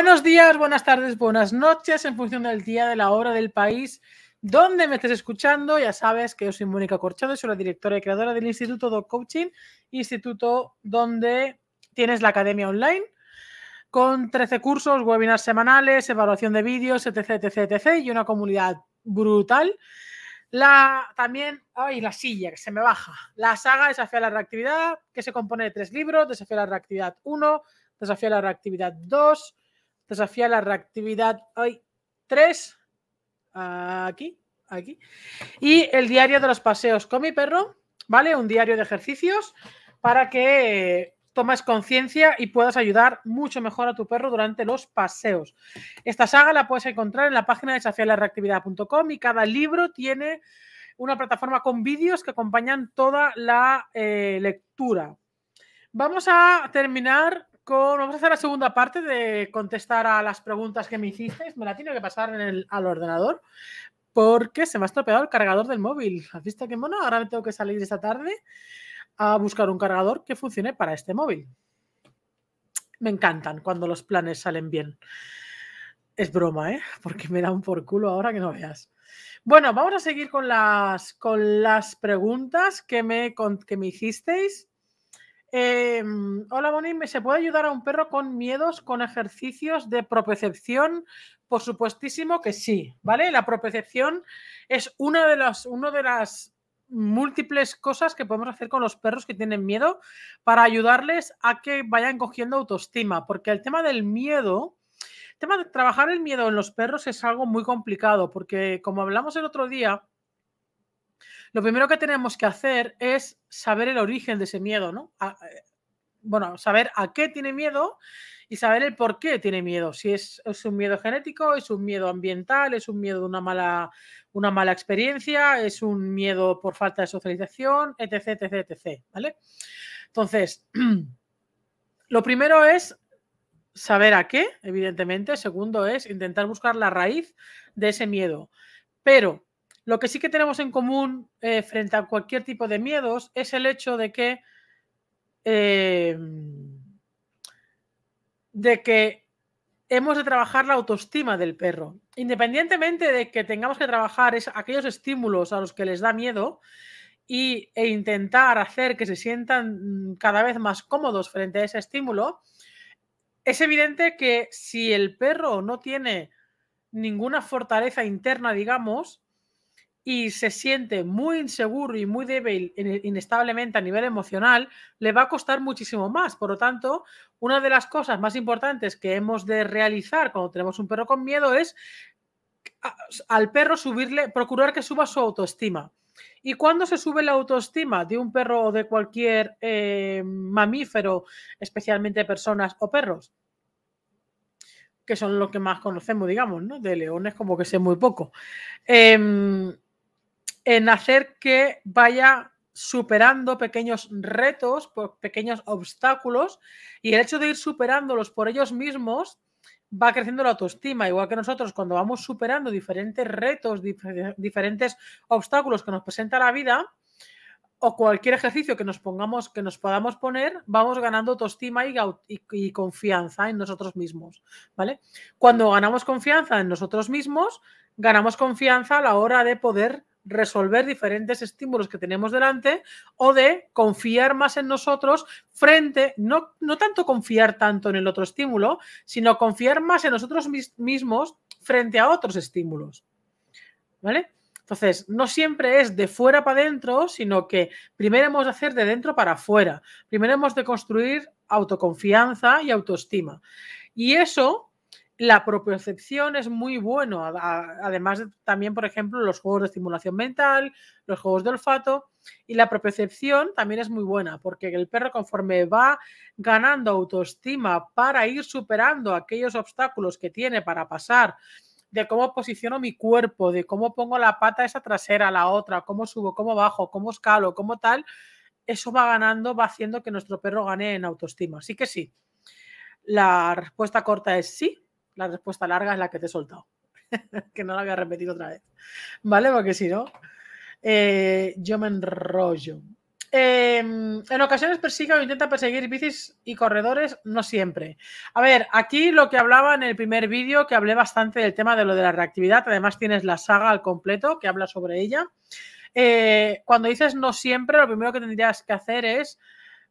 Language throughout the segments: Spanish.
Buenos días, buenas tardes, buenas noches, en función del día, de la hora, del país, donde me estés escuchando. Ya sabes que yo soy Mónica Corchado, soy la directora y creadora del Instituto Dog Coaching, instituto donde tienes la academia online con 13 cursos, webinars semanales, evaluación de vídeos, etc, etc, etc, y una comunidad brutal. La, también, ay, la silla, que se me baja. La saga Desafía a la Reactividad, que se compone de tres libros, Desafía a la Reactividad 1, Desafía a la Reactividad 2, desafía la reactividad. Hoy, tres. Aquí, aquí. Y el diario de los paseos con mi perro, ¿vale? Un diario de ejercicios para que tomes conciencia y puedas ayudar mucho mejor a tu perro durante los paseos. Esta saga la puedes encontrar en la página de reactividad.com y cada libro tiene una plataforma con vídeos que acompañan toda la eh, lectura. Vamos a terminar Vamos a hacer la segunda parte de contestar a las preguntas que me hicisteis. Me la tiene que pasar en el, al ordenador porque se me ha estropeado el cargador del móvil. ¿Has visto qué mono? Ahora me tengo que salir esta tarde a buscar un cargador que funcione para este móvil. Me encantan cuando los planes salen bien. Es broma, ¿eh? Porque me un por culo ahora que no veas. Bueno, vamos a seguir con las, con las preguntas que me, que me hicisteis. Em, hola, Moni, se puede ayudar a un perro con miedos con ejercicios de propecepción? Por supuestísimo que sí, ¿vale? La propecepción es una de las, de las múltiples cosas que podemos hacer con los perros que tienen miedo para ayudarles a que vayan cogiendo autoestima, porque el tema del miedo, el tema de trabajar el miedo en los perros es algo muy complicado, porque como hablamos el otro día, lo primero que tenemos que hacer es saber el origen de ese miedo, ¿no? Eh, bueno, saber a qué tiene miedo y saber el por qué tiene miedo. Si es, un miedo genético, es un miedo ambiental, es un miedo de una mala, una mala experiencia, es un miedo por falta de socialización, etc, etc, etc. ¿Vale? Entonces, lo primero es saber a qué, evidentemente. Segundo es intentar buscar la raíz de ese miedo. Pero lo que sí que tenemos en común eh, frente a cualquier tipo de miedos es el hecho de que, em, de que hemos de trabajar la autoestima del perro. Independientemente de que tengamos que trabajar es, aquellos estímulos a los que les da miedo e intentar hacer que se sientan mm, cada vez más cómodos frente a ese estímulo, es evidente que si el perro no tiene ninguna fortaleza interna, digamos, y se siente muy inseguro y muy débil inestablemente a nivel emocional, le va a costar muchísimo más. Por lo tanto, una de las cosas más importantes que hemos de realizar cuando tenemos un perro con miedo es al perro subirle, procurar que suba su autoestima. Y cuando se sube la autoestima de un perro o de cualquier eh, mamífero, especialmente personas o perros, que son los que más conocemos, digamos, ¿no? De leones como que sé muy poco. Em, en hacer que vaya superando pequeños retos, pequeños obstáculos, y el hecho de ir superándolos por ellos mismos va creciendo la autoestima, igual que nosotros cuando vamos superando diferentes retos, diferentes obstáculos que nos presenta la vida o cualquier ejercicio que nos pongamos, que nos podamos poner, vamos ganando autoestima y, y confianza en nosotros mismos, ¿vale? Cuando ganamos confianza en nosotros mismos, ganamos confianza a la hora de poder resolver diferentes estímulos que tenemos delante o de confiar más en nosotros frente, no, no tanto confiar tanto en el otro estímulo, sino confiar más en nosotros mismos frente a otros estímulos. ¿Vale? Entonces, no siempre es de fuera para adentro, sino que primero hemos de hacer de dentro para afuera. Primero hemos de construir autoconfianza y autoestima. Y eso la propiocepción es muy buena, además también, por ejemplo, los juegos de estimulación mental, los juegos de olfato, y la propiocepción también es muy buena, porque el perro conforme va ganando autoestima para ir superando aquellos obstáculos que tiene para pasar, de cómo posiciono mi cuerpo, de cómo pongo la pata esa trasera, a la otra, cómo subo, cómo bajo, cómo escalo, cómo tal, eso va ganando, va haciendo que nuestro perro gane en autoestima. Así que sí, la respuesta corta es sí, la respuesta larga es la que te he soltado, que no la voy a repetir otra vez, ¿vale? Porque si no, eh, yo me enrollo. Em, en ocasiones persigue o intenta perseguir bicis y corredores, no siempre. A ver, aquí lo que hablaba en el primer vídeo, que hablé bastante del tema de lo de la reactividad, además tienes la saga al completo que habla sobre ella. Eh, cuando dices no siempre, lo primero que tendrías que hacer es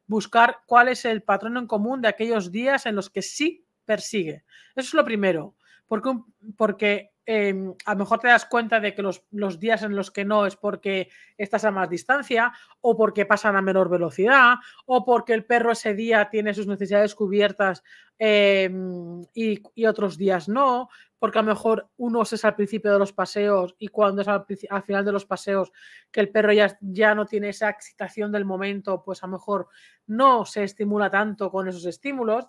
buscar cuál es el patrón en común de aquellos días en los que sí persigue. Eso es lo primero, porque, porque em, a lo mejor te das cuenta de que los, días en los que no es porque estás a más distancia o porque pasan a menor velocidad o porque el perro ese día tiene sus necesidades cubiertas em, y, otros días no, porque a lo mejor uno es al principio de los paseos y cuando es al, final de los paseos que el perro ya, ya no tiene esa excitación del momento, pues a lo mejor no se estimula tanto con esos estímulos.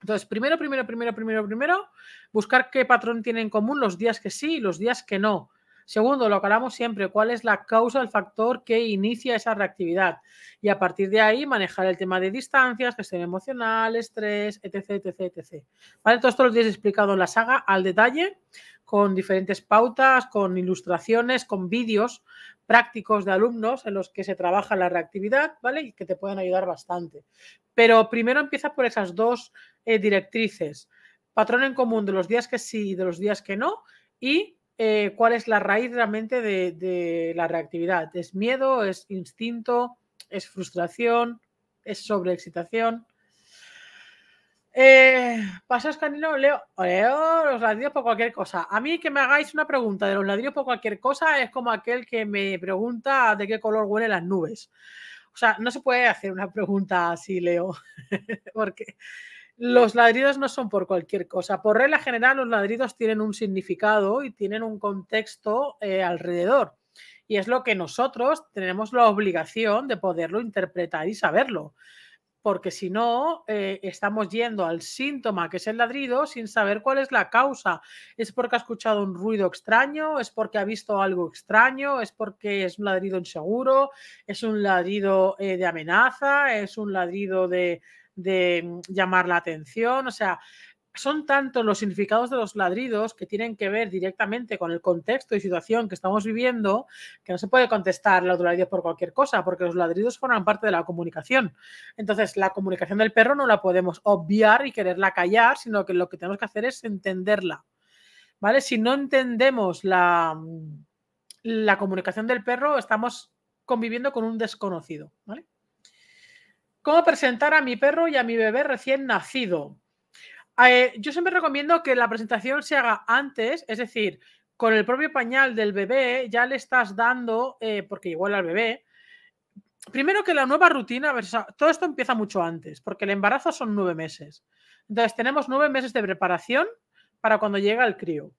Entonces, primero, primero, primero, primero, primero, buscar qué patrón tienen en común los días que sí y los días que no. Segundo, lo que siempre, cuál es la causa, el factor que inicia esa reactividad. Y a partir de ahí, manejar el tema de distancias, gestión emocional, estrés, etc, etc, etc. ¿Vale? Todo esto lo tienes explicado en la saga al detalle, con diferentes pautas, con ilustraciones, con vídeos prácticos de alumnos en los que se trabaja la reactividad, ¿vale? Y que te pueden ayudar bastante. Pero primero empieza por esas dos eh, directrices. Patrón en común de los días que sí y de los días que no y eh, cuál es la raíz realmente de, la reactividad. ¿Es miedo? ¿Es instinto? ¿Es frustración? ¿Es sobreexcitación? Eh, Pasas canino, leo, leo los ladridos por cualquier cosa. A mí que me hagáis una pregunta de los ladridos por cualquier cosa es como aquel que me pregunta de qué color huelen las nubes. O sea, no se puede hacer una pregunta así, Leo, porque los ladridos no son por cualquier cosa. Por regla general, los ladridos tienen un significado y tienen un contexto eh, alrededor. Y es lo que nosotros tenemos la obligación de poderlo interpretar y saberlo. Porque si no, eh, estamos yendo al síntoma que es el ladrido sin saber cuál es la causa. ¿Es porque ha escuchado un ruido extraño? ¿Es porque ha visto algo extraño? ¿Es porque es un ladrido inseguro? ¿Es un ladrido eh, de amenaza? ¿Es un ladrido de, de llamar la atención, o sea, son tantos los significados de los ladridos que tienen que ver directamente con el contexto y situación que estamos viviendo que no se puede contestar la autoridad por cualquier cosa, porque los ladridos forman parte de la comunicación. Entonces, la comunicación del perro no la podemos obviar y quererla callar, sino que lo que tenemos que hacer es entenderla. ¿Vale? Si no entendemos la, la comunicación del perro, estamos conviviendo con un desconocido, ¿vale? ¿Cómo presentar a mi perro y a mi bebé recién nacido? Eh, yo siempre recomiendo que la presentación se haga antes, es decir, con el propio pañal del bebé ya le estás dando, eh, porque igual al bebé, primero que la nueva rutina, todo esto empieza mucho antes, porque el embarazo son nueve meses. Entonces tenemos nueve meses de preparación para cuando llega el crío.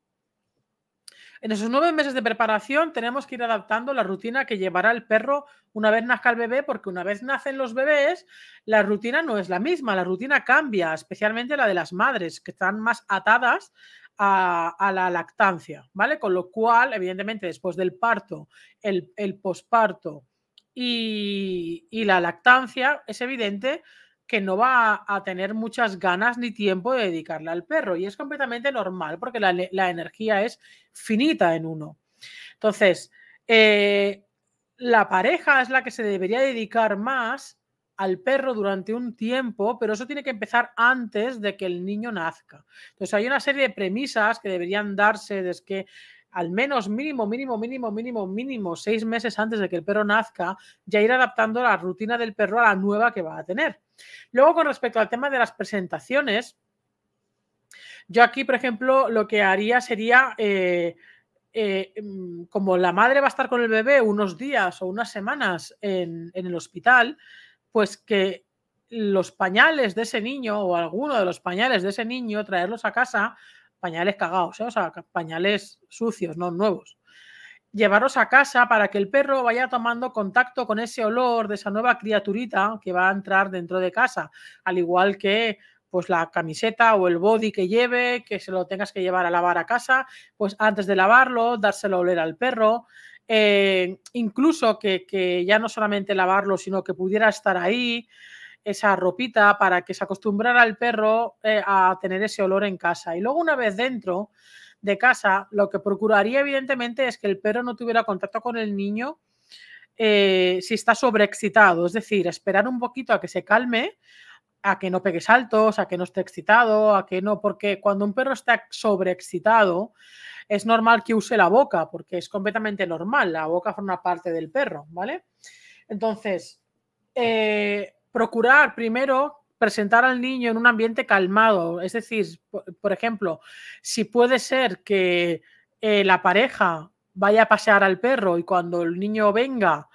En esos nueve meses de preparación tenemos que ir adaptando la rutina que llevará el perro una vez nazca el bebé, porque una vez nacen los bebés, la rutina no es la misma, la rutina cambia, especialmente la de las madres, que están más atadas a, la lactancia, ¿vale? Con lo cual, evidentemente, después del parto, el, posparto y, y la lactancia, es evidente que no va a tener muchas ganas ni tiempo de dedicarle al perro. Y es completamente normal porque la, energía es finita en uno. Entonces, eh, la pareja es la que se debería dedicar más al perro durante un tiempo, pero eso tiene que empezar antes de que el niño nazca. Entonces, hay una serie de premisas que deberían darse desde que al menos mínimo, mínimo, mínimo, mínimo, mínimo seis meses antes de que el perro nazca, ya ir adaptando la rutina del perro a la nueva que va a tener. Luego, con respecto al tema de las presentaciones, yo aquí, por ejemplo, lo que haría sería... Eh, eh, mm, como la madre va a estar con el bebé unos días o unas semanas en, en el hospital, pues que los pañales de ese niño o alguno de los pañales de ese niño, traerlos a casa, pañales cagados, ¿eh? o sea, pañales sucios, no nuevos. Llevaros a casa para que el perro vaya tomando contacto con ese olor de esa nueva criaturita que va a entrar dentro de casa, al igual que pues la camiseta o el body que lleve, que se lo tengas que llevar a lavar a casa, pues antes de lavarlo, dárselo a oler al perro, eh, incluso que, que ya no solamente lavarlo, sino que pudiera estar ahí, esa ropita para que se acostumbrara el perro eh, a tener ese olor en casa. Y luego una vez dentro de casa, lo que procuraría evidentemente es que el perro no tuviera contacto con el niño eh, si está sobreexcitado, es decir, esperar un poquito a que se calme, a que no pegue saltos, a que no esté excitado, a que no, porque cuando un perro está sobreexcitado, es normal que use la boca, porque es completamente normal, la boca forma parte del perro, ¿vale? Entonces, eh, procurar primero presentar al niño en un ambiente calmado. Es decir, por, ejemplo, si puede ser que eh, la pareja vaya a pasear al perro y cuando el niño venga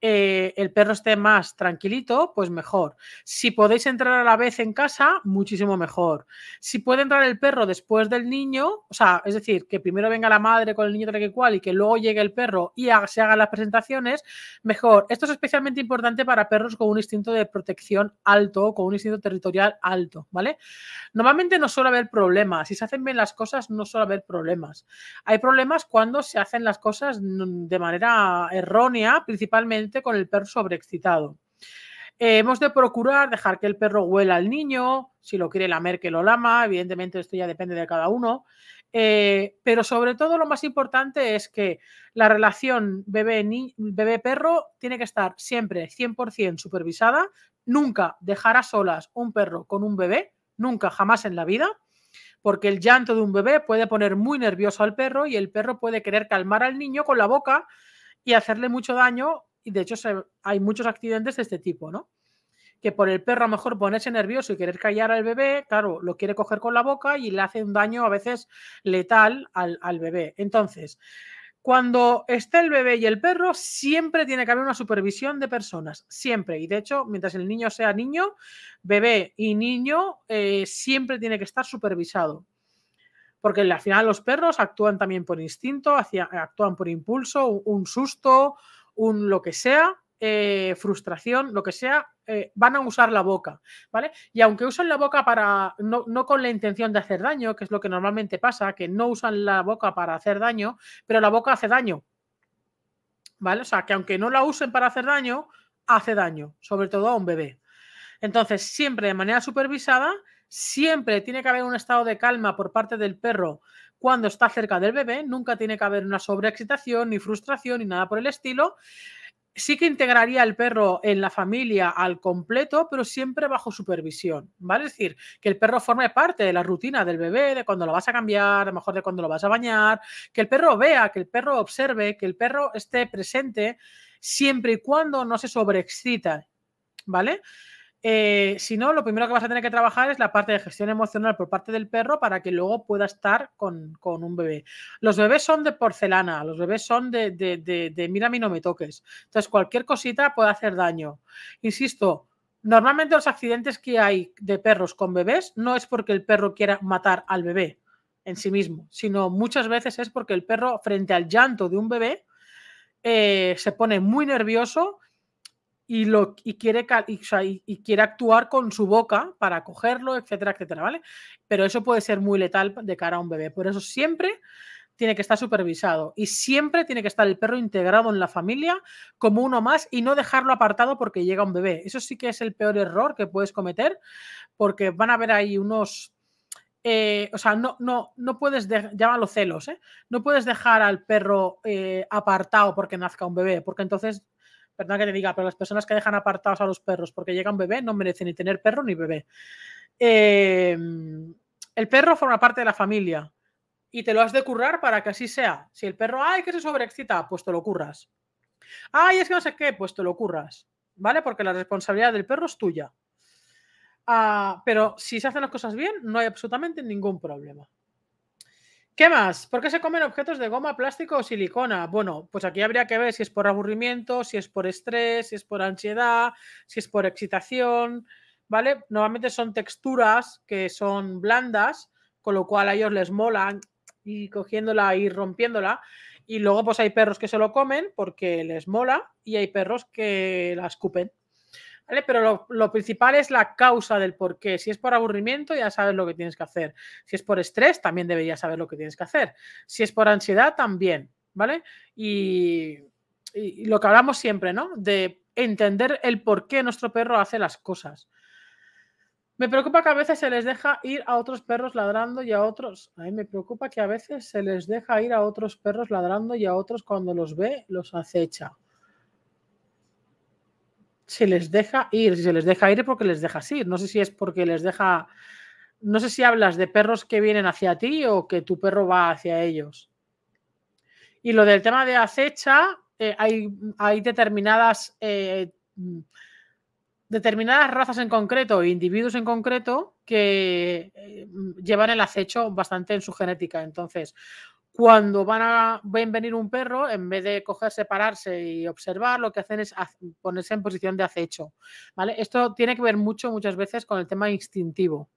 eh, el perro esté más tranquilito, pues mejor. Si podéis entrar a la vez en casa, muchísimo mejor. Si puede entrar el perro después del niño, o sea, es decir, que primero venga la madre con el niño tal que cual y que luego llegue el perro y se hagan las presentaciones, mejor. Esto es especialmente importante para perros con un instinto de protección alto, con un instinto territorial alto, ¿vale? Normalmente no suele haber problemas. Si se hacen bien las cosas, no suele haber problemas. Hay problemas cuando se hacen las cosas de manera errónea, principalmente con el perro sobreexcitado. Eh, hemos de procurar dejar que el perro huela al niño, si lo quiere lamer, que lo lama, evidentemente esto ya depende de cada uno, eh, pero sobre todo lo más importante es que la relación bebé-perro bebé tiene que estar siempre 100% supervisada, nunca dejar a solas un perro con un bebé, nunca, jamás en la vida, porque el llanto de un bebé puede poner muy nervioso al perro y el perro puede querer calmar al niño con la boca y hacerle mucho daño y de hecho hay muchos accidentes de este tipo, ¿no? Que por el perro a lo mejor ponerse nervioso y querer callar al bebé, claro, lo quiere coger con la boca y le hace un daño a veces letal al, bebé. Entonces, cuando esté el bebé y el perro, siempre tiene que haber una supervisión de personas, siempre. Y de hecho, mientras el niño sea niño, bebé y niño, eh, siempre tiene que estar supervisado. Porque al final los perros actúan también por instinto, actúan por impulso, un susto, un lo que sea, eh, frustración, lo que sea, eh, van a usar la boca, ¿vale? Y aunque usen la boca para, no, no, con la intención de hacer daño, que es lo que normalmente pasa, que no usan la boca para hacer daño, pero la boca hace daño, ¿vale? O sea, que aunque no la usen para hacer daño, hace daño, sobre todo a un bebé. Entonces, siempre de manera supervisada, siempre tiene que haber un estado de calma por parte del perro cuando está cerca del bebé, nunca tiene que haber una sobreexcitación, ni frustración, ni nada por el estilo. Sí que integraría el perro en la familia al completo, pero siempre bajo supervisión, ¿vale? Es decir, que el perro forme parte de la rutina del bebé, de cuando lo vas a cambiar, a lo mejor de cuando lo vas a bañar, que el perro vea, que el perro observe, que el perro esté presente, siempre y cuando no se sobreexcita, ¿vale? Eh, si no, lo primero que vas a tener que trabajar es la parte de gestión emocional por parte del perro para que luego pueda estar con, un bebé. Los bebés son de porcelana, los bebés son de, mira a mí no me toques. Entonces, cualquier cosita puede hacer daño. Insisto, normalmente los accidentes que hay de perros con bebés no es porque el perro quiera matar al bebé en sí mismo, sino muchas veces es porque el perro frente al llanto de un bebé eh, se pone muy nervioso y, lo, quiere, actuar con su boca para cogerlo, etcétera, etcétera, ¿vale? Pero eso puede ser muy letal de cara a un bebé. Por eso siempre tiene que estar supervisado y siempre tiene que estar el perro integrado en la familia como uno más y no dejarlo apartado porque llega un bebé. Eso sí que es el peor error que puedes cometer porque van a haber ahí unos... Eh, o sea, no, no, no puedes, llámalo celos, ¿eh? no puedes dejar al perro eh, apartado porque nazca un bebé, porque entonces perdón que te diga, pero las personas que dejan apartados a los perros porque llega un bebé no merecen ni tener perro ni bebé. Em, el perro forma parte de la familia y te lo has de currar para que así sea. Si el perro, ay, que se sobreexcita, pues te lo curras. Ay, es que no sé qué, pues te lo curras. ¿Vale? Porque la responsabilidad del perro es tuya. Ah, pero si se hacen las cosas bien, no hay absolutamente ningún problema. ¿Qué más? ¿Por qué se comen objetos de goma, plástico o silicona? Bueno, pues aquí habría que ver si es por aburrimiento, si es por estrés, si es por ansiedad, si es por excitación, ¿vale? Normalmente son texturas que son blandas, con lo cual a ellos les molan y cogiéndola y rompiéndola. Y luego pues hay perros que se lo comen porque les mola y hay perros que la escupen. Pero lo, principal es la causa del por qué. Si es por aburrimiento, ya sabes lo que tienes que hacer. Si es por estrés, también deberías saber lo que tienes que hacer. Si es por ansiedad, también, ¿vale? Y, lo que hablamos siempre, ¿no? De entender el por qué nuestro perro hace las cosas. Me preocupa que a veces se les deja ir a otros perros ladrando y a otros. A mí me preocupa que a veces se les deja ir a otros perros ladrando y a otros cuando los ve los acecha se les deja ir. Si se les deja ir, porque les dejas ir. No sé si es porque les deja. No sé si hablas de perros que vienen hacia ti o que tu perro va hacia ellos. Y lo del tema de acecha, eh, hay, hay, determinadas. Eh, determinadas razas en concreto, individuos en concreto, que eh, llevan el acecho bastante en su genética. Entonces, cuando van a ven venir un perro, en vez de cogerse, pararse y observar, lo que hacen es ponerse en posición de acecho. ¿vale? Esto tiene que ver mucho, muchas veces, con el tema instintivo.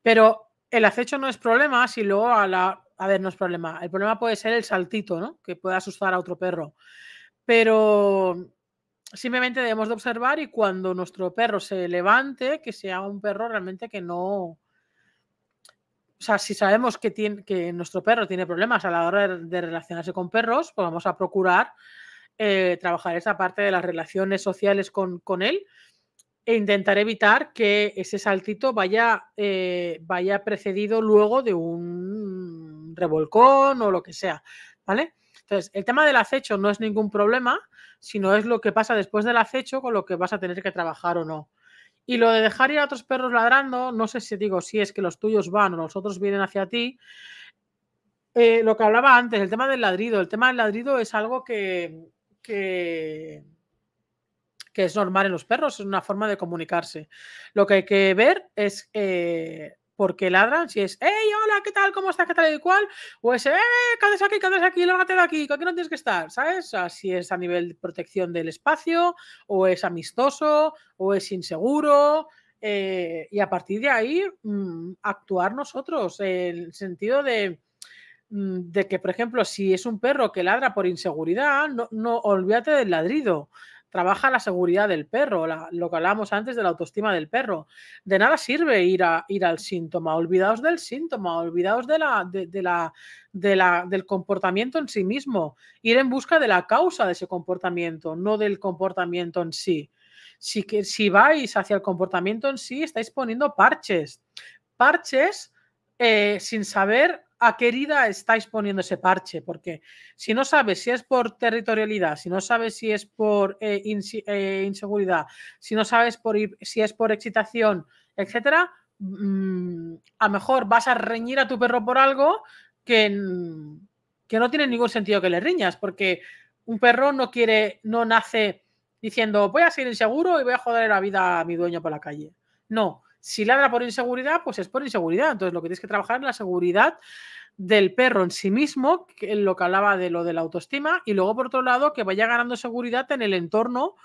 Pero el acecho no es problema si luego a la. A ver, no es problema. El problema puede ser el saltito, ¿no? Que pueda asustar a otro perro. Pero simplemente debemos de observar y cuando nuestro perro se levante, que sea un perro realmente que no o sea, si sabemos que, que nuestro perro tiene problemas a la hora de, relacionarse con perros, pues vamos a procurar eh, trabajar esa parte de las relaciones sociales con, él e intentar evitar que ese saltito vaya, eh, vaya precedido luego de un revolcón o lo que sea, ¿vale? Entonces, el tema del acecho no es ningún problema, sino es lo que pasa después del acecho con lo que vas a tener que trabajar o no. Y lo de dejar ir a otros perros ladrando, no sé si digo si es que los tuyos van o los otros vienen hacia ti. Eh, lo que hablaba antes, el tema del ladrido. El tema del ladrido es algo que, que, es normal en los perros, es una forma de comunicarse. Lo que hay que ver es eh, porque ladran, si es, hey, hola, ¿qué tal? ¿Cómo estás? ¿Qué tal? Y cuál? O es, eh, ¿qué aquí? ¿Qué aquí? Lárgate de aquí, que aquí no tienes que estar, ¿sabes? Así es a nivel de protección del espacio, o es amistoso, o es inseguro, eh, y a partir de ahí mm, actuar nosotros, en el sentido mm, de, que, por ejemplo, si es un perro que ladra por inseguridad, no, no olvídate del ladrido trabaja la seguridad del perro, lo que hablábamos antes de la autoestima del perro. De nada sirve ir, a, ir al síntoma, olvidaos del síntoma, olvidaos de la, de, la, la, del comportamiento en sí mismo, ir en busca de la causa de ese comportamiento, no del comportamiento en sí. Si, si vais hacia el comportamiento en sí, estáis poniendo parches, parches eh, sin saber a querida, estáis poniendo ese parche, porque si no sabes si es por territorialidad, si no sabes si es por eh, eh, inseguridad, si no sabes por, si es por excitación, etcétera, mm, a lo mejor vas a reñir a tu perro por algo que, que no tiene ningún sentido que le riñas, porque un perro no quiere, no nace diciendo voy a ser inseguro y voy a joder la vida a mi dueño por la calle. No, si ladra por inseguridad, pues es por inseguridad. Entonces, lo que tienes que trabajar es la seguridad del perro en sí mismo, lo que hablaba de lo de la autoestima, y luego, por otro lado, que vaya ganando seguridad en el entorno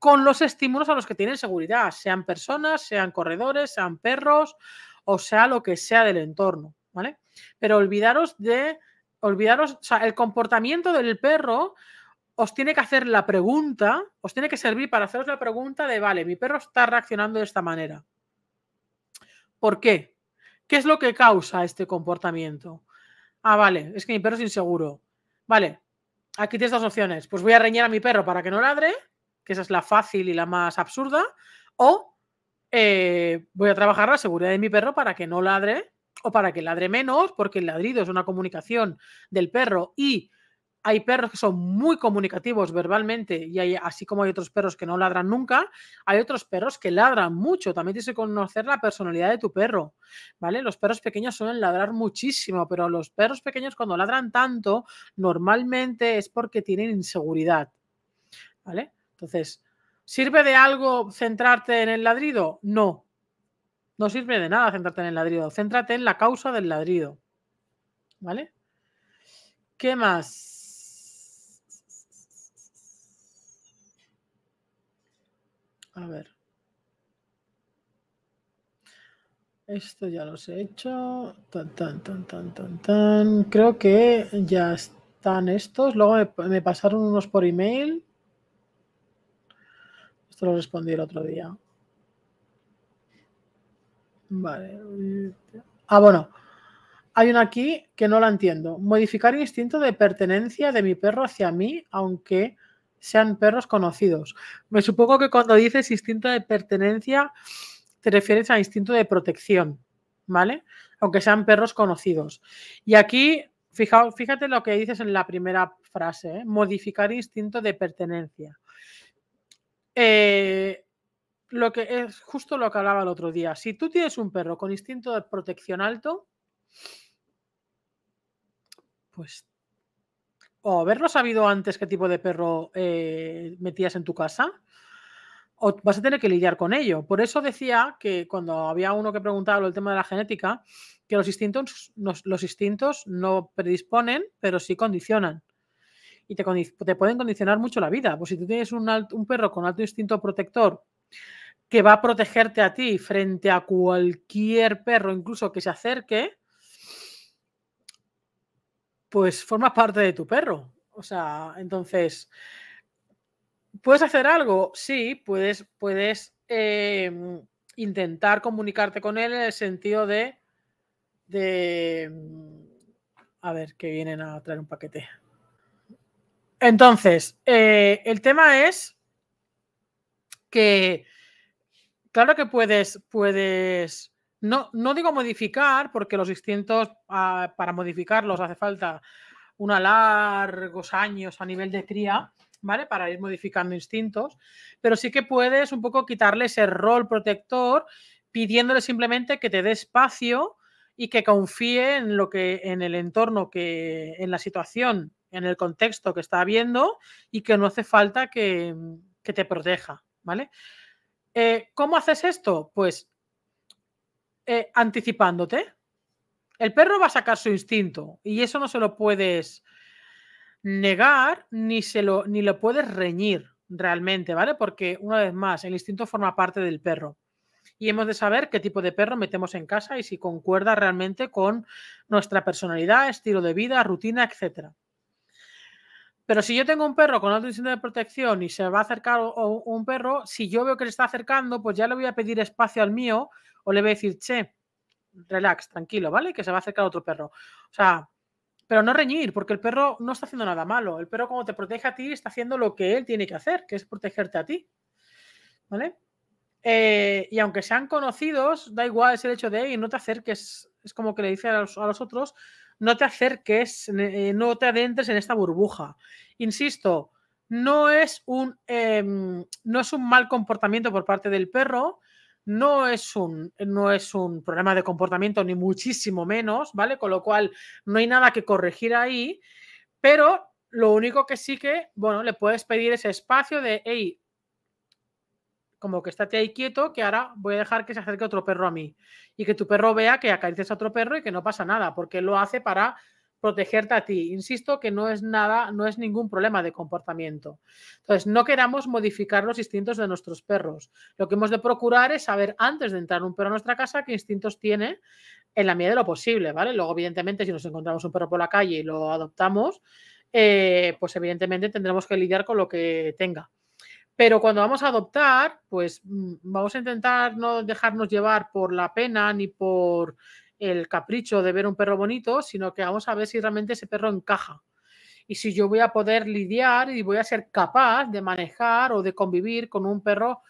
con los estímulos a los que tienen seguridad, sean personas, sean corredores, sean perros, o sea lo que sea del entorno, ¿vale? Pero olvidaros de, olvidaros, o sea, el comportamiento del perro os tiene que hacer la pregunta, os tiene que servir para haceros la pregunta de, vale, mi perro está reaccionando de esta manera. ¿Por qué? ¿Qué es lo que causa este comportamiento? Ah, vale, es que mi perro es inseguro. Vale, aquí tienes dos opciones. Pues voy a reñir a mi perro para que no ladre, que esa es la fácil y la más absurda, o eh, voy a trabajar la seguridad de mi perro para que no ladre o para que ladre menos, porque el ladrido es una comunicación del perro y hay perros que son muy comunicativos verbalmente y hay, así como hay otros perros que no ladran nunca, hay otros perros que ladran mucho. También tienes que conocer la personalidad de tu perro, ¿vale? Los perros pequeños suelen ladrar muchísimo, pero los perros pequeños cuando ladran tanto, normalmente es porque tienen inseguridad, ¿vale? Entonces, ¿sirve de algo centrarte en el ladrido? No. No sirve de nada centrarte en el ladrido. Céntrate en la causa del ladrido, ¿vale? ¿Qué más? A ver. Esto ya los he hecho. Tan, tan, tan, tan, tan, tan. Creo que ya están estos. Luego me, me pasaron unos por email. Esto lo respondí el otro día. Vale. Ah, bueno. Hay una aquí que no la entiendo. Modificar instinto de pertenencia de mi perro hacia mí, aunque sean perros conocidos. Me supongo que cuando dices instinto de pertenencia, te refieres a instinto de protección, ¿vale? Aunque sean perros conocidos. Y aquí, fijaos, fíjate lo que dices en la primera frase, ¿eh? modificar instinto de pertenencia. Eh, lo que es justo lo que hablaba el otro día. Si tú tienes un perro con instinto de protección alto, pues o haberlo sabido antes qué tipo de perro eh, metías en tu casa, o vas a tener que lidiar con ello. Por eso decía que cuando había uno que preguntaba el tema de la genética, que los instintos, instintos no predisponen, pero sí condicionan. Y te, pueden condicionar mucho la vida. Pues si tú tienes un, un perro con alto instinto protector que va a protegerte a ti frente a cualquier perro, incluso que se acerque, pues formas parte de tu perro. O sea, entonces, ¿puedes hacer algo? Sí, puedes, puedes em, intentar comunicarte con él en el sentido de, de... Mm, a ver, que vienen a traer un paquete. Entonces, eh, el tema es que, claro que puedes, puedes no, digo modificar, porque los instintos ah, para modificarlos hace falta unos largos años a nivel de cría, ¿vale? Para ir modificando instintos, pero sí que puedes un poco quitarle ese rol protector pidiéndole simplemente que te dé espacio y que confíe en lo que en el entorno que en la situación, en el contexto que está viendo y que no hace falta que, te proteja, ¿vale? Eh, ¿Cómo haces esto? Pues eh, anticipándote. El perro va a sacar su instinto y eso no se lo puedes negar ni, se lo, ni lo puedes reñir realmente, ¿vale? Porque una vez más, el instinto forma parte del perro y hemos de saber qué tipo de perro metemos en casa y si concuerda realmente con nuestra personalidad, estilo de vida, rutina, etcétera. Pero si yo tengo un perro con otro instinto de protección y se va a acercar un perro, si yo veo que le está acercando, pues ya le voy a pedir espacio al mío o le voy a decir, che, relax, tranquilo, ¿vale? Que se va a acercar otro perro. O sea, pero no reñir, porque el perro no está haciendo nada malo. El perro como te protege a ti está haciendo lo que él tiene que hacer, que es protegerte a ti. ¿Vale? Eh, y aunque sean conocidos, da igual es el hecho de, y no te acerques, es como que le dice a los otros, no te acerques, eh, no te adentres en esta burbuja. Insisto, no es un, em, no es un mal comportamiento por parte del perro, no es, un, no es un problema de comportamiento ni muchísimo menos, ¿vale? Con lo cual no hay nada que corregir ahí, pero lo único que sí que, bueno, le puedes pedir ese espacio de, hey, como que estate ahí quieto, que ahora voy a dejar que se acerque otro perro a mí. Y que tu perro vea que acarices a otro perro y que no pasa nada, porque lo hace para protegerte a ti. Insisto que no es nada, no es ningún problema de comportamiento. Entonces, no queramos modificar los instintos de nuestros perros. Lo que hemos de procurar es saber antes de entrar un perro a nuestra casa qué instintos tiene en la medida de lo posible, ¿vale? Luego, evidentemente, si nos encontramos un perro por la calle y lo adoptamos, eh, pues evidentemente tendremos que lidiar con lo que tenga. Pero cuando vamos a adoptar, pues mm, vamos a intentar no dejarnos llevar por la pena ni por el capricho de ver un perro bonito, sino que vamos a ver si realmente ese perro encaja y si yo voy a poder lidiar y voy a ser capaz de manejar o de convivir con un perro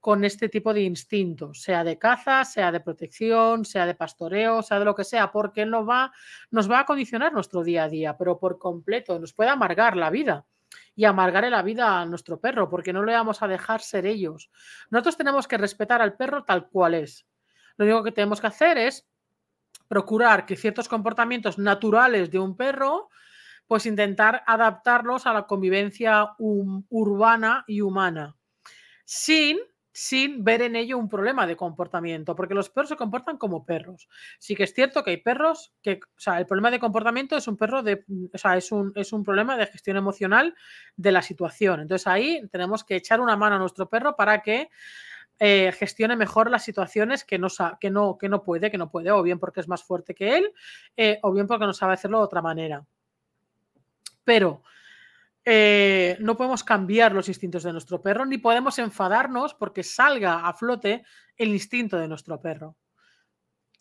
con este tipo de instinto, sea de caza, sea de protección, sea de pastoreo, sea de lo que sea, porque va, nos va a condicionar nuestro día a día, pero por completo, nos puede amargar la vida y amargaré la vida a nuestro perro, porque no le vamos a dejar ser ellos. Nosotros tenemos que respetar al perro tal cual es. Lo único que tenemos que hacer es procurar que ciertos comportamientos naturales de un perro, pues intentar adaptarlos a la convivencia urbana y humana, sin sin ver en ello un problema de comportamiento, porque los perros se comportan como perros. Sí que es cierto que hay perros que, o sea, el problema de comportamiento es un perro de, mm, o sea, es un, problema de gestión emocional de la situación. Entonces ahí tenemos que echar una mano a nuestro perro para que eh, gestione mejor las situaciones que no, que, no, que no puede, que no puede, o bien porque es más fuerte que él, eh, o bien porque no sabe hacerlo de otra manera. Pero eh, no podemos cambiar los instintos de nuestro perro, ni podemos enfadarnos porque salga a flote el instinto de nuestro perro.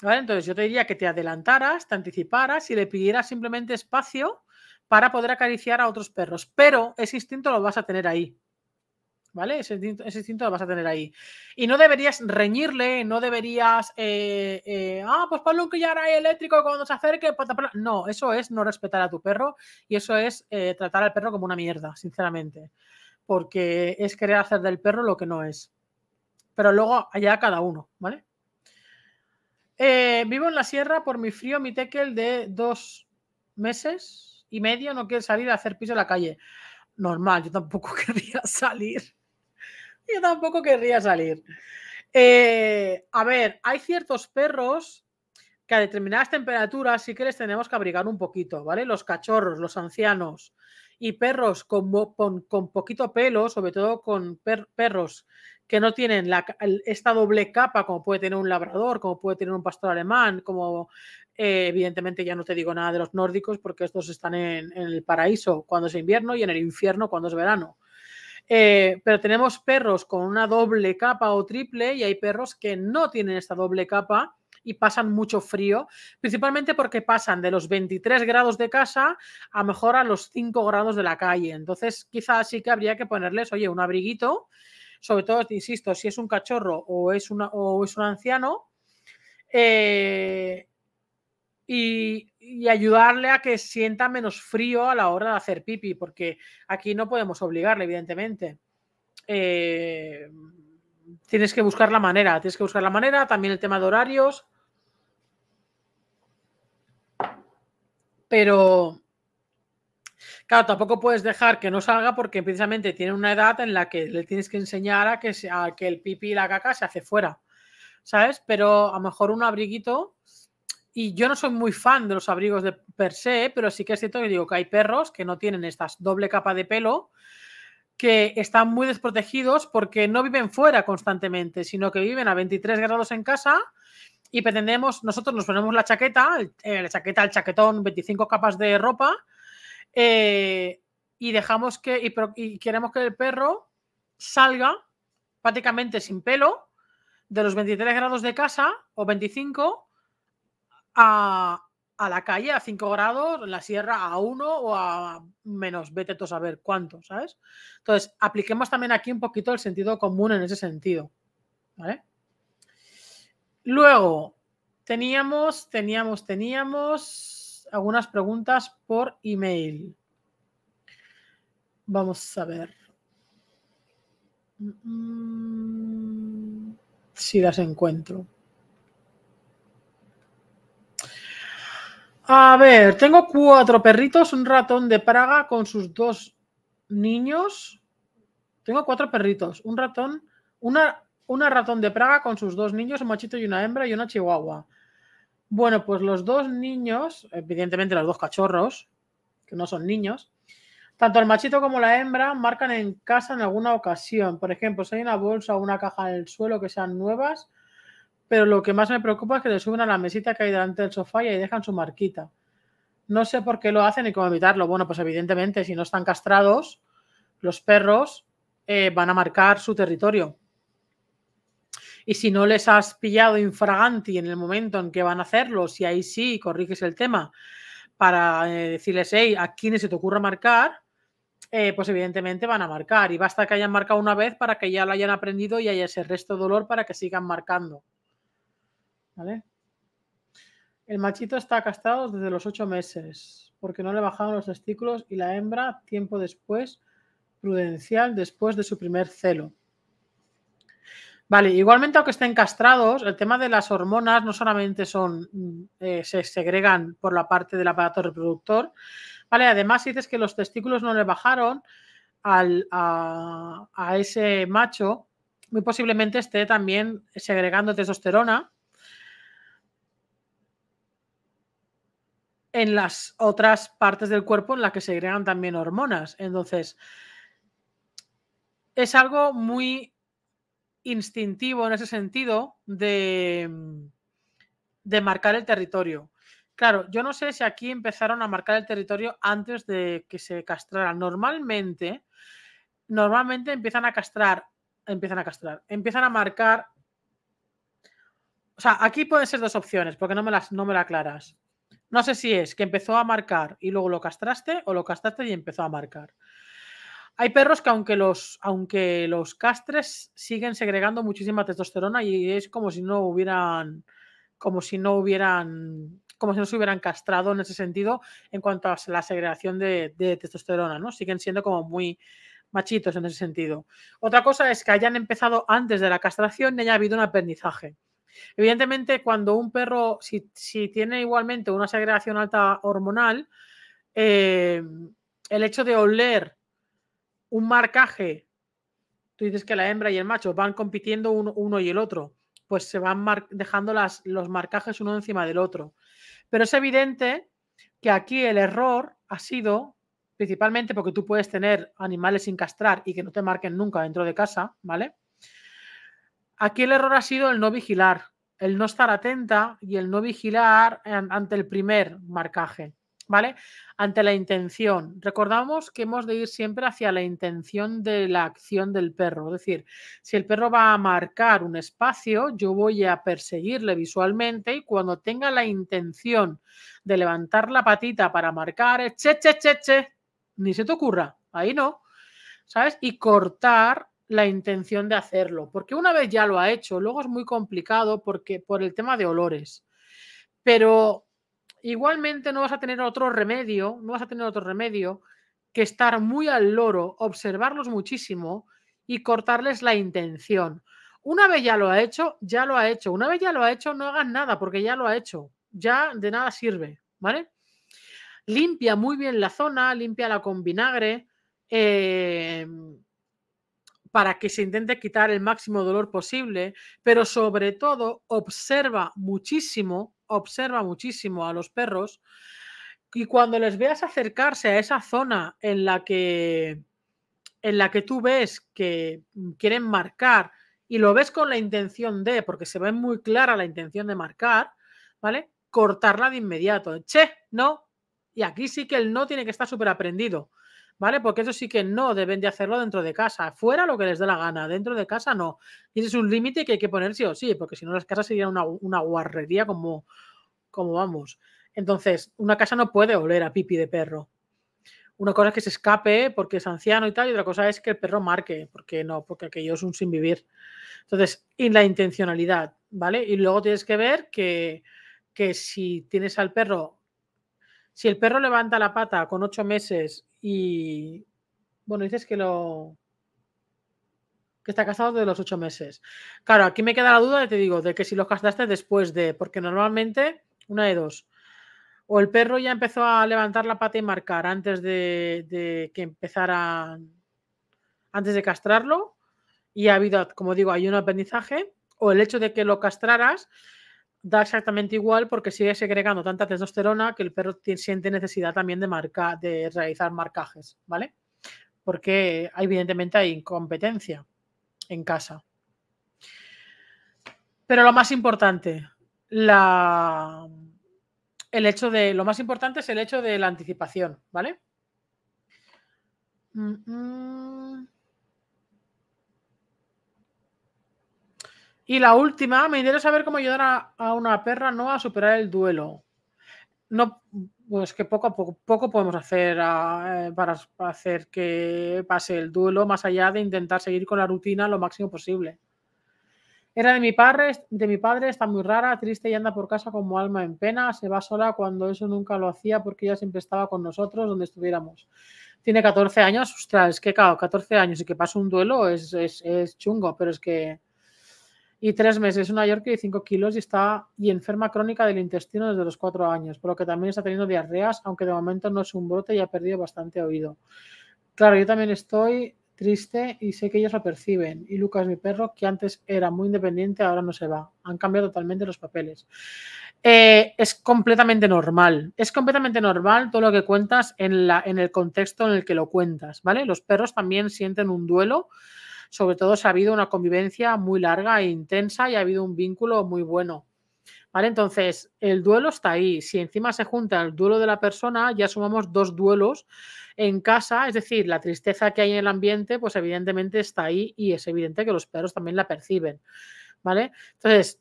¿Vale? Entonces yo te diría que te adelantaras, te anticiparas y le pidieras simplemente espacio para poder acariciar a otros perros, pero ese instinto lo vas a tener ahí. ¿Vale? Ese, instinto lo vas a tener ahí. Y no deberías reñirle, no deberías. Eh, eh, ah, pues ponle que ya ahí eléctrico cuando se acerque. Pues no, eso es no respetar a tu perro y eso es eh, tratar al perro como una mierda, sinceramente. Porque es querer hacer del perro lo que no es. Pero luego allá cada uno, ¿vale? vivo en la sierra por mi frío, mi tekel de dos meses y medio no quiere salir a hacer piso en la calle. Normal, yo tampoco querría salir Yo tampoco querría salir. Eh, a ver, hay ciertos perros que a determinadas temperaturas sí que les tenemos que abrigar un poquito, ¿vale? Los cachorros, los ancianos y perros con, con, poquito pelo, sobre todo con perros que no tienen esta doble capa como puede tener un labrador, como puede tener un pastor alemán, como eh, evidentemente ya no te digo nada de los nórdicos porque estos están en el paraíso cuando es invierno y en el infierno cuando es verano. Eh, pero tenemos perros con una doble capa o triple y hay perros que no tienen esta doble capa y pasan mucho frío, principalmente porque pasan de los 23 grados de casa a mejor a los 5 grados de la calle. Entonces, quizás sí que habría que ponerles, oye, un abriguito, sobre todo, insisto, si es un cachorro o es, una, o es un anciano, eh, y, ayudarle a que sienta menos frío a la hora de hacer pipi, porque aquí no podemos obligarle, evidentemente. Eh, tienes que buscar la manera, tienes que buscar la manera, también el tema de horarios. Pero, claro, tampoco puedes dejar que no salga porque precisamente tiene una edad en la que le tienes que enseñar a que, a que el pipi y la caca se hace fuera, ¿sabes? Pero a lo mejor un abriguito y yo no soy muy fan de los abrigos de per se, pero sí que es cierto que digo que hay perros que no tienen esta doble capa de pelo, que están muy desprotegidos porque no viven fuera constantemente, sino que viven a 23 grados en casa y pretendemos, nosotros nos ponemos la chaqueta, eh, la chaqueta, el chaquetón, 25 capas de ropa eh, y dejamos que, y queremos que el perro salga prácticamente sin pelo de los 23 grados de casa o 25 a, la calle a 5 grados, en la sierra a 1 o a menos, vete tú a saber cuánto, ¿sabes? Entonces, apliquemos también aquí un poquito el sentido común en ese sentido, ¿vale? Luego, teníamos, teníamos, teníamos algunas preguntas por email. Vamos a ver. Mm, mm, si las encuentro. A ver, tengo cuatro perritos, un ratón de Praga con sus dos niños. Tengo cuatro perritos, un ratón, una, ratón de Praga con sus dos niños, un machito y una hembra y una chihuahua. Bueno, pues los dos niños, evidentemente los dos cachorros, que no son niños, tanto el machito como la hembra marcan en casa en alguna ocasión. Por ejemplo, si hay una bolsa o una caja en el suelo que sean nuevas, pero lo que más me preocupa es que le suben a la mesita que hay delante del sofá y ahí dejan su marquita. No sé por qué lo hacen y cómo evitarlo. Bueno, pues evidentemente, si no están castrados, los perros eh, van a marcar su territorio. Y si no les has pillado infraganti en el momento en que van a hacerlo, si ahí sí corriges el tema para eh, decirles, hey, a quienes se te ocurra marcar, eh, pues evidentemente van a marcar. Y basta que hayan marcado una vez para que ya lo hayan aprendido y haya ese resto de dolor para que sigan marcando. El machito está castrado desde los ocho meses, porque no le bajaron los testículos y la hembra tiempo después, prudencial, después de su primer celo. Vale, igualmente aunque estén castrados, el tema de las hormonas no solamente son, mm, eh, se segregan por la parte del aparato reproductor, vale, además si dices que los testículos no le bajaron al, a ese macho, muy posiblemente esté también segregando testosterona, en las otras partes del cuerpo en las que se agregan también hormonas. Entonces, es algo muy instintivo en ese sentido de, mm, de marcar el territorio. Claro, yo no sé si aquí empezaron a marcar el territorio antes de que se castrara. Normalmente, normalmente empiezan a castrar, empiezan a castrar, empiezan a marcar. O sea, aquí pueden ser dos opciones, porque no me las, no me aclaras. No sé si es que empezó a marcar y luego lo castraste o lo castraste y empezó a marcar. Hay perros que aunque los, aunque los castres siguen segregando muchísima testosterona y es como si no hubieran, como si no hubieran, como si no se hubieran castrado en ese sentido en cuanto a la segregación de, testosterona, ¿no? Siguen siendo como muy machitos en ese sentido. Otra cosa es que hayan empezado antes de la castración y haya habido un aprendizaje. Evidentemente, cuando un perro, si, tiene igualmente una segregación alta hormonal, eh, el hecho de oler un marcaje, tú dices que la hembra y el macho van compitiendo uno, y el otro, pues se van dejando los marcajes uno encima del otro. Pero es evidente que aquí el error ha sido principalmente porque tú puedes tener animales sin castrar y que no te marquen nunca dentro de casa, ¿vale? Aquí el error ha sido el no vigilar, el no estar atenta y el no vigilar ante el primer marcaje, ¿vale? Ante la intención. Recordamos que hemos de ir siempre hacia la intención de la acción del perro. Es decir, si el perro va a marcar un espacio, yo voy a perseguirle visualmente y cuando tenga la intención de levantar la patita para marcar, che, che, che, che, ni se te ocurra, ahí no. ¿Sabes? Y cortar la intención de hacerlo, porque una vez ya lo ha hecho, luego es muy complicado porque por el tema de olores. Pero igualmente no vas a tener otro remedio, no vas a tener otro remedio que estar muy al loro, observarlos muchísimo y cortarles la intención. Una vez ya lo ha hecho, ya lo ha hecho. Una vez ya lo ha hecho, no hagas nada porque ya lo ha hecho. Ya de nada sirve, ¿vale? Limpia muy bien la zona, la con vinagre. Eh, para que se intente quitar el máximo dolor posible, pero sobre todo observa muchísimo, observa muchísimo a los perros y cuando les veas acercarse a esa zona en la que en la que tú ves que mm, quieren marcar y lo ves con la intención de, porque se ve muy clara la intención de marcar, ¿vale? Cortarla de inmediato. Che, no. Y aquí sí que el no tiene que estar súper aprendido. ¿vale? Porque eso sí que no deben de hacerlo dentro de casa, fuera lo que les dé la gana, dentro de casa no. tienes un límite que hay que poner sí o sí, porque si no las casas serían una, guarrería como, como vamos. Entonces, una casa no puede oler a pipi de perro. Una cosa es que se escape porque es anciano y tal, y otra cosa es que el perro marque, porque no, porque aquello es un sin vivir. Entonces, y la intencionalidad, ¿vale? Y luego tienes que ver que, que si tienes al perro, si el perro levanta la pata con ocho meses y bueno, dices que lo que está casado de los ocho meses. Claro, aquí me queda la duda, te digo, de que si lo castraste después de, porque normalmente una de dos. O el perro ya empezó a levantar la pata y marcar antes de, de que empezaran, antes de castrarlo, y ha habido, como digo, hay un aprendizaje, o el hecho de que lo castraras da exactamente igual porque sigue segregando tanta testosterona que el perro siente necesidad también de, marcar, de realizar marcajes, ¿vale? Porque evidentemente hay incompetencia en casa. Pero lo más importante, la, el hecho de, lo más importante es el hecho de la anticipación, ¿vale? Mm, mm. Y la última, me interesa saber cómo ayudar a, una perra no a superar el duelo. No, pues que poco a poco, podemos hacer ah, eh, para, hacer que pase el duelo, más allá de intentar seguir con la rutina lo máximo posible. Era de mi padre, de mi padre, está muy rara, triste y anda por casa como alma en pena. Se va sola cuando eso nunca lo hacía porque ella siempre estaba con nosotros donde estuviéramos. Tiene 14 años, ostras, es que claro, 14 años y que pase un duelo es, es chungo, pero es que y tres meses es una York y cinco kilos y está y enferma crónica del intestino desde los cuatro años, por lo que también está teniendo diarreas, aunque de momento no es un brote y ha perdido bastante oído. Claro, yo también estoy triste y sé que ellos lo perciben. Y Lucas, mi perro, que antes era muy independiente, ahora no se va. Han cambiado totalmente los papeles. Eh, es completamente normal. Es completamente normal todo lo que cuentas en, la, en el contexto en el que lo cuentas, ¿vale? Los perros también sienten un duelo sobre todo si ha habido una convivencia muy larga e intensa y ha habido un vínculo muy bueno. ¿Vale? Entonces, el duelo está ahí. Si encima se junta el duelo de la persona, ya sumamos dos duelos en casa, es decir, la tristeza que hay en el ambiente, pues evidentemente está ahí y es evidente que los perros también la perciben. ¿Vale? Entonces,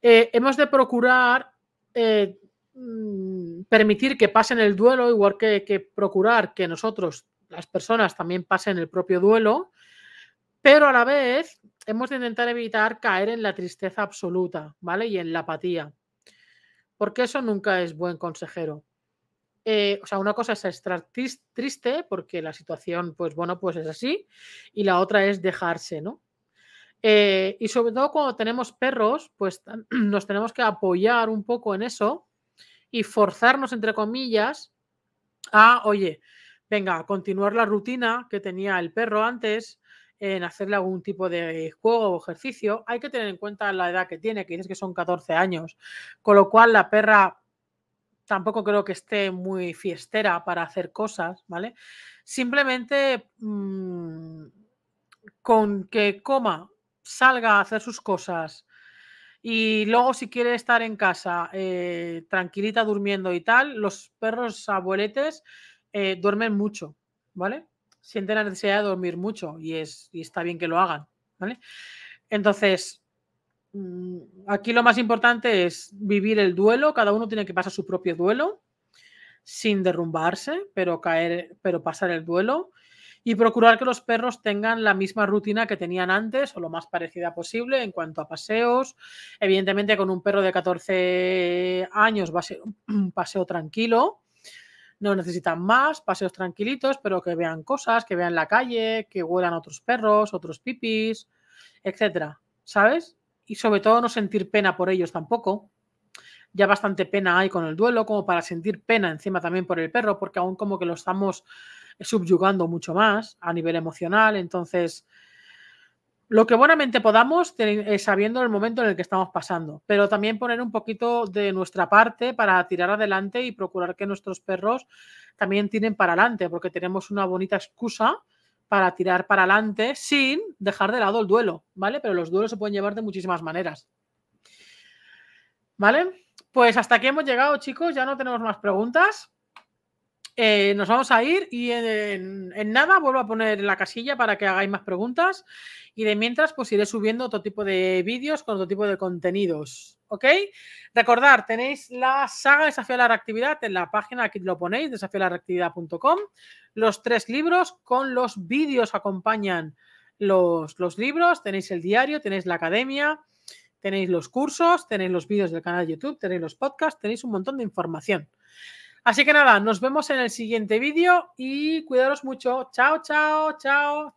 eh, hemos de procurar eh, mm, permitir que pasen el duelo, igual que, que procurar que nosotros, las personas, también pasen el propio duelo pero a la vez hemos de intentar evitar caer en la tristeza absoluta, ¿vale? Y en la apatía. Porque eso nunca es buen consejero. Eh, o sea, una cosa es estar triste porque la situación, pues bueno, pues es así. Y la otra es dejarse, ¿no? Eh, y sobre todo cuando tenemos perros, pues nos tenemos que apoyar un poco en eso y forzarnos, entre comillas, a, oye, venga, continuar la rutina que tenía el perro antes, en hacerle algún tipo de juego o ejercicio, hay que tener en cuenta la edad que tiene, que dices que son 14 años, con lo cual la perra tampoco creo que esté muy fiestera para hacer cosas, ¿vale? Simplemente mm, con que coma, salga a hacer sus cosas y luego si quiere estar en casa eh, tranquilita durmiendo y tal, los perros abueletes eh, duermen mucho, ¿vale? sienten la necesidad de dormir mucho y, es, y está bien que lo hagan. ¿vale? Entonces, mm, aquí lo más importante es vivir el duelo, cada uno tiene que pasar su propio duelo sin derrumbarse, pero caer, pero pasar el duelo y procurar que los perros tengan la misma rutina que tenían antes o lo más parecida posible en cuanto a paseos. Evidentemente con un perro de 14 años va a ser un paseo tranquilo, no necesitan más, paseos tranquilitos, pero que vean cosas, que vean la calle, que huelan otros perros, otros pipis, etcétera, ¿sabes? Y sobre todo no sentir pena por ellos tampoco. Ya bastante pena hay con el duelo, como para sentir pena encima también por el perro, porque aún como que lo estamos eh, subyugando mucho más a nivel emocional, entonces lo que buenamente podamos eh, sabiendo el momento en el que estamos pasando, pero también poner un poquito de nuestra parte para tirar adelante y procurar que nuestros perros también tiren para adelante, porque tenemos una bonita excusa para tirar para adelante sin dejar de lado el duelo, ¿vale? Pero los duelos se pueden llevar de muchísimas maneras. ¿Vale? Pues hasta aquí hemos llegado, chicos, ya no tenemos más preguntas. Eh, nos vamos a ir y en, nada vuelvo a poner la casilla para que hagáis más preguntas. Y de mientras, pues iré subiendo otro tipo de vídeos con otro tipo de contenidos. ¿Ok? Recordar, tenéis la saga Desafío a la Reactividad en la página, aquí lo ponéis, desafiolaractividad.com Los tres libros con los vídeos acompañan los, los libros. Tenéis el diario, tenéis la academia tenéis los cursos, tenéis los vídeos del canal de YouTube, tenéis los podcasts, tenéis un montón de información. Así que nada, nos vemos en el siguiente vídeo y cuidaros mucho. Chao, chao, chao.